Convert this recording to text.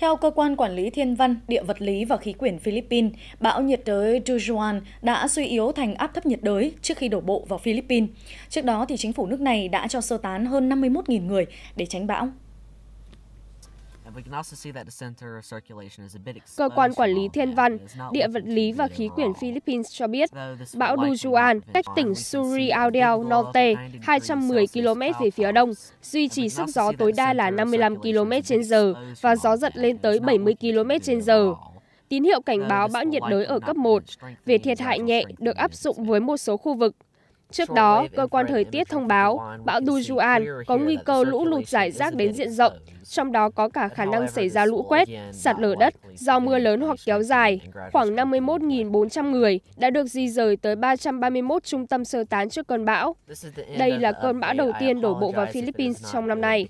Theo cơ quan quản lý thiên văn, địa vật lý và khí quyển Philippines, bão nhiệt đới Dujuan đã suy yếu thành áp thấp nhiệt đới trước khi đổ bộ vào Philippines. Trước đó thì chính phủ nước này đã cho sơ tán hơn 51.000 người để tránh bão. Cơ quan quản lý thiên văn, địa vật lý và khí quyển Philippines cho biết bão Dujuan cách tỉnh Surigao del Norte 210 km về phía đông, duy trì sức gió tối đa là 55 km h và gió giật lên tới 70 km h Tín hiệu cảnh báo bão nhiệt đới ở cấp 1 về thiệt hại nhẹ được áp dụng với một số khu vực. Trước đó, cơ quan thời tiết thông báo bão Dujuan có nguy cơ lũ lụt giải rác đến diện rộng, trong đó có cả khả năng xảy ra lũ quét, sạt lở đất do mưa lớn hoặc kéo dài. Khoảng 51.400 người đã được di rời tới 331 trung tâm sơ tán trước cơn bão. Đây là cơn bão đầu tiên đổ bộ vào Philippines trong năm nay.